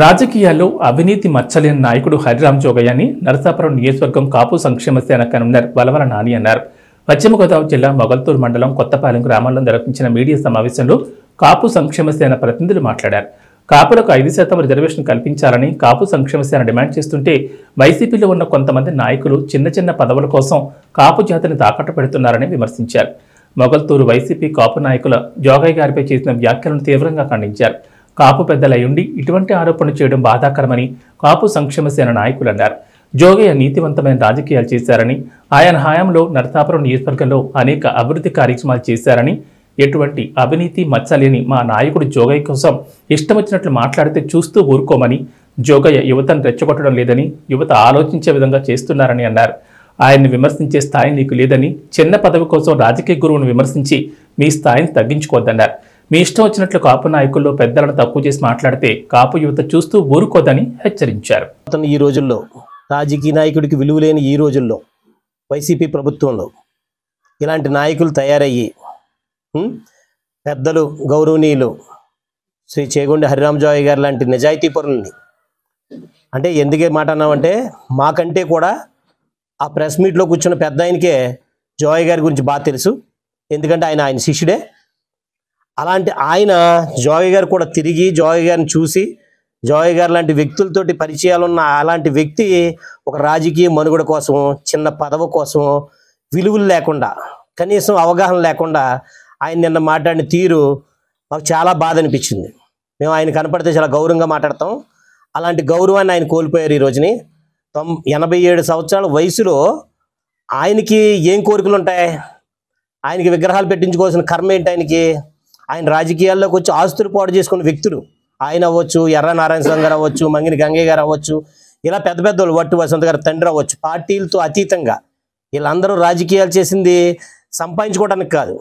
రాజకీయాల్లో అవినీతి మచ్చలేని నాయకుడు హరిరామ్ జోగయ్యని నరసాపురం నియోజకవర్గం కాపు సంక్షేమ సేన కన్వీనర్ వలవల నాని అన్నారు పశ్చిమ గోదావరి జిల్లా మొగల్తూరు మండలం కొత్తపాలెం గ్రామంలో నిర్వహించిన మీడియా సమావేశంలో కాపు సంక్షేమ సేన ప్రతినిధులు మాట్లాడారు కాపులకు ఐదు శాతం రిజర్వేషన్ కల్పించాలని కాపు సంక్షేమ సేన డిమాండ్ చేస్తుంటే వైసీపీలో ఉన్న కొంతమంది నాయకులు చిన్న చిన్న పదవుల కోసం కాపు జాతిని తాకట్టు పెడుతున్నారని విమర్శించారు మొగల్తూరు వైసీపీ కాపు నాయకుల జోగయ్య గారిపై చేసిన వ్యాఖ్యలను తీవ్రంగా ఖండించారు కాపు పెద్దలయ్యుండి ఇటువంటి ఆరోపణలు చేయడం బాధాకరమని కాపు సంక్షేమ సేన నాయకులు అన్నారు జోగయ్య నీతివంతమైన రాజకీయాలు చేశారని ఆయన హయాంలో నరసాపురం నియోజకవర్గంలో అనేక అభివృద్ధి కార్యక్రమాలు చేశారని ఎటువంటి అవినీతి మచ్చలేని మా నాయకుడు జోగయ్య కోసం ఇష్టం వచ్చినట్లు మాట్లాడితే చూస్తూ ఊరుకోమని జోగయ్య యువతను రెచ్చగొట్టడం లేదని యువత ఆలోచించే విధంగా చేస్తున్నారని అన్నారు ఆయన్ని విమర్శించే స్థాయి నీకు లేదని చిన్న పదవి కోసం రాజకీయ గురువును విమర్శించి మీ స్థాయిని తగ్గించుకోవద్దన్నారు మీ ఇష్టం వచ్చినట్లు కాపు నాయకుల్లో పెద్దలను తక్కువ చేసి మాట్లాడితే కాపు యువత చూస్తూ ఊరుకోదని హెచ్చరించారు ఈ రోజుల్లో రాజకీయ నాయకుడికి విలువలేని ఈ రోజుల్లో వైసీపీ ప్రభుత్వంలో ఇలాంటి నాయకులు తయారయ్యి పెద్దలు గౌరవనీయులు శ్రీ చేగొండి హరిరామజాయ్ గారు లాంటి నిజాయితీ పరులని అంటే ఎందుకే మాట అన్నామంటే మాకంటే కూడా ఆ ప్రెస్ మీట్లో కూర్చున్న పెద్ద ఆయనకే జాయ్ గారి గురించి బాగా తెలుసు ఎందుకంటే ఆయన ఆయన శిష్యుడే అలాంటి ఆయన జోగి గారు కూడా తిరిగి జోగి గారిని చూసి జోగి గారు లాంటి వ్యక్తులతోటి పరిచయాలున్న అలాంటి వ్యక్తి ఒక రాజకీయ మనుగడ కోసం చిన్న పదవి కోసం విలువలు లేకుండా కనీసం అవగాహన లేకుండా ఆయన నిన్న మాట్లాడిన తీరు మాకు చాలా బాధ అనిపించింది మేము ఆయన కనపడితే చాలా గౌరవంగా మాట్లాడతాం అలాంటి గౌరవాన్ని ఆయన కోల్పోయారు ఈ రోజుని తొం ఎనభై ఏడు సంవత్సరాల వయసులో ఆయనకి ఏం కోరికలు ఉంటాయి ఆయనకి విగ్రహాలు పెట్టించుకోవాల్సిన కర్మ ఏంటి ఆయనకి ఆయన రాజకీయాల్లోకి వచ్చి ఆస్తులు పాటు చేసుకున్న వ్యక్తులు ఆయన అవ్వచ్చు ఎర్ర నారాయణ స్వామి గారు అవ్వచ్చు మంగిని గంగయ్య గారు అవ్వచ్చు ఇలా పెద్ద పెద్ద వాళ్ళు వట్టు వసంత గారు తండ్రి అవ్వచ్చు పార్టీలతో అతీతంగా వీళ్ళందరూ రాజకీయాలు చేసింది సంపాదించుకోవడానికి కాదు